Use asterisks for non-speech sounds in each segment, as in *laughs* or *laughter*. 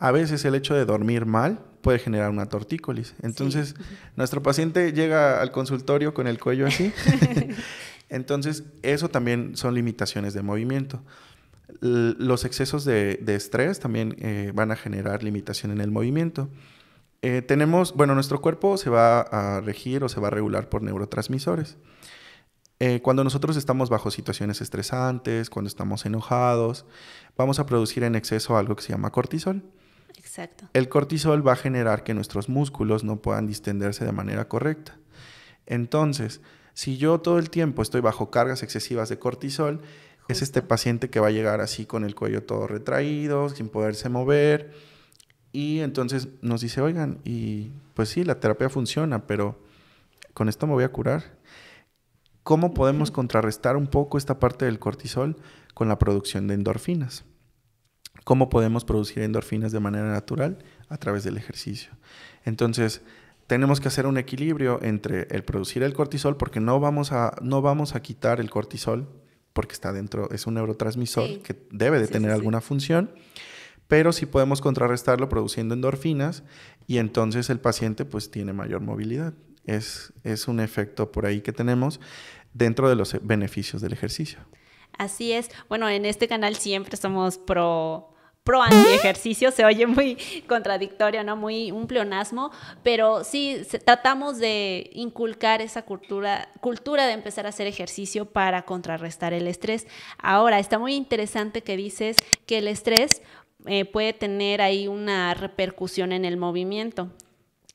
A veces el hecho de dormir mal puede generar una tortícolis. Entonces, nuestro paciente llega al consultorio con el cuello así. *laughs* Entonces, eso también son limitaciones de movimiento. los excesos de, estrés también eh, van a generar limitación en el movimiento. Eh, tenemos, bueno, nuestro cuerpo se va a regir o se va a regular por neurotransmisores. Eh, cuando nosotros estamos bajo situaciones estresantes, cuando estamos enojados, vamos a producir en exceso algo que se llama cortisol. Exacto. El cortisol va a generar que nuestros músculos no puedan distenderse de manera correcta. Entonces, si yo todo el tiempo estoy bajo cargas excesivas de cortisol, es este paciente que va a llegar así con el cuello todo retraído, sin poderse mover. Y entonces nos dice, oigan, y pues sí, la terapia funciona, pero con esto me voy a curar. ¿Cómo podemos contrarrestar un poco esta parte del cortisol con la producción de endorfinas? cómo podemos producir endorfinas de manera natural a través del ejercicio. Entonces, tenemos que hacer un equilibrio entre el producir el cortisol, porque no vamos a, no vamos a quitar el cortisol, porque está dentro, es un neurotransmisor que debe de tener alguna función, pero sí podemos contrarrestarlo produciendo endorfinas y entonces el paciente pues tiene mayor movilidad. es un efecto por ahí que tenemos dentro de los beneficios del ejercicio. Así es. Bueno, en este canal siempre somos pro pro anti ejercicio, se oye muy contradictorio, ¿no? Muy un pleonasmo, pero sí tratamos de inculcar esa cultura, cultura de empezar a hacer ejercicio para contrarrestar el estrés. Ahora, está muy interesante que dices que el estrés eh, puede tener ahí una repercusión en el movimiento.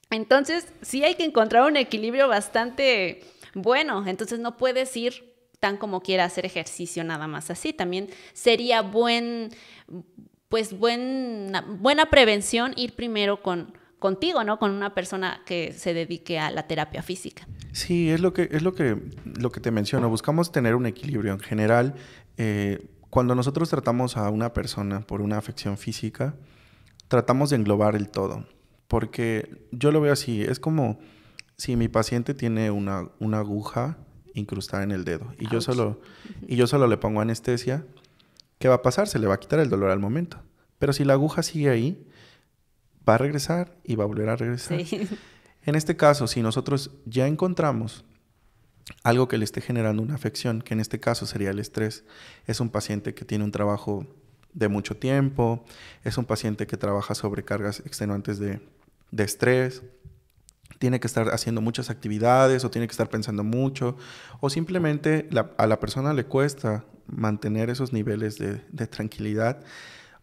Entonces, sí hay que encontrar un equilibrio bastante bueno, entonces no puedes ir tan como quiera hacer ejercicio nada más así. También sería buen, pues buena, buena prevención ir primero con, contigo, ¿no? Con una persona que se dedique a la terapia física. Sí, es lo que, es lo que, lo que te menciono. Buscamos tener un equilibrio. En general, eh, cuando nosotros tratamos a una persona por una afección física, tratamos de englobar el todo. Porque yo lo veo así, es como si mi paciente tiene una, una aguja incrustada en el dedo. Y yo, solo, y yo solo le pongo anestesia. ¿Qué va a pasar? Se le va a quitar el dolor al momento. Pero si la aguja sigue ahí, va a regresar y va a volver a regresar. En este caso, si nosotros ya encontramos algo que le esté generando una afección, que en este caso sería el estrés, es un paciente que tiene un trabajo de mucho tiempo, es un paciente que trabaja sobre cargas extenuantes de, de estrés, tiene que estar haciendo muchas actividades o tiene que estar pensando mucho o simplemente a la persona le cuesta mantener esos niveles de, tranquilidad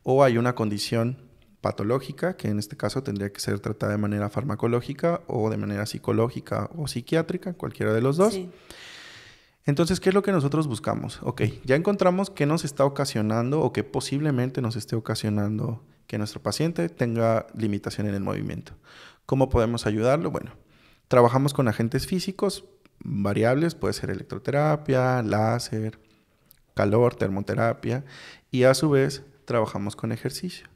o hay una condición patológica que en este caso tendría que ser tratada de manera farmacológica o de manera psicológica o psiquiátrica, cualquiera de los dos. Entonces, ¿qué es lo que nosotros buscamos? Ok, ya encontramos qué nos está ocasionando o qué posiblemente nos esté ocasionando que nuestro paciente tenga limitación en el movimiento. ¿Cómo podemos ayudarlo? Bueno, trabajamos con agentes físicos variables, puede ser electroterapia, láser, calor, termoterapia, y a su vez trabajamos con ejercicio.